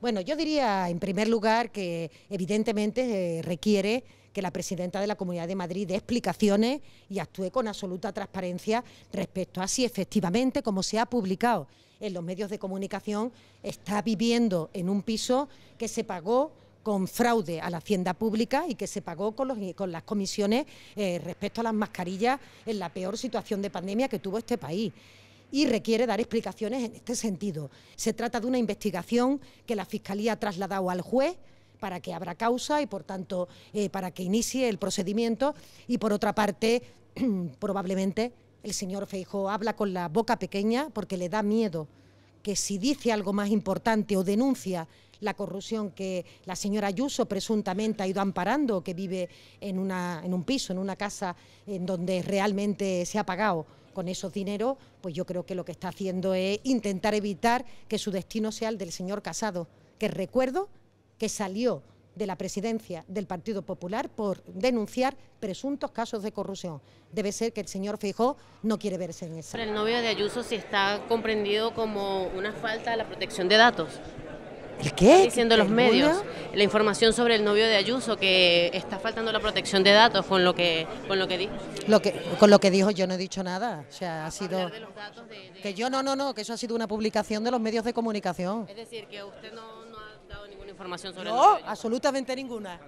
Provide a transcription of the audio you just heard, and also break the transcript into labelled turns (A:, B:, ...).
A: Bueno, yo diría en primer lugar que evidentemente eh, requiere que la presidenta de la Comunidad de Madrid dé explicaciones y actúe con absoluta transparencia respecto a si efectivamente, como se ha publicado en los medios de comunicación, está viviendo en un piso que se pagó con fraude a la hacienda pública y que se pagó con, las comisiones eh, respecto a las mascarillas en la peor situación de pandemia que tuvo este país y requiere dar explicaciones en este sentido. Se trata de una investigación que la Fiscalía ha trasladado al juez para que abra causa y, por tanto, eh, para que inicie el procedimiento. Y, por otra parte, probablemente el señor Feijo habla con la boca pequeña porque le da miedo que si dice algo más importante o denuncia la corrupción que la señora Ayuso presuntamente ha ido amparando, que vive en, una, en un piso, en una casa en donde realmente se ha pagado con esos dineros, pues yo creo que lo que está haciendo es intentar evitar que su destino sea el del señor Casado, que recuerdo que salió de la presidencia del Partido Popular por denunciar presuntos casos de corrupción. Debe ser que el señor Fijó no quiere verse en eso.
B: ¿El novio de Ayuso si está comprendido como una falta de la protección de datos?
A: ¿El qué? Diciendo los medios,
B: la información sobre el novio de Ayuso que está faltando la protección de datos con lo que con lo que dijo.
A: Lo que con lo que dijo yo no he dicho nada, o sea, ha sido de los datos de... que yo no no no, que eso ha sido una publicación de los medios de comunicación. Es
B: decir, que usted no no, absolutamente
A: ninguna.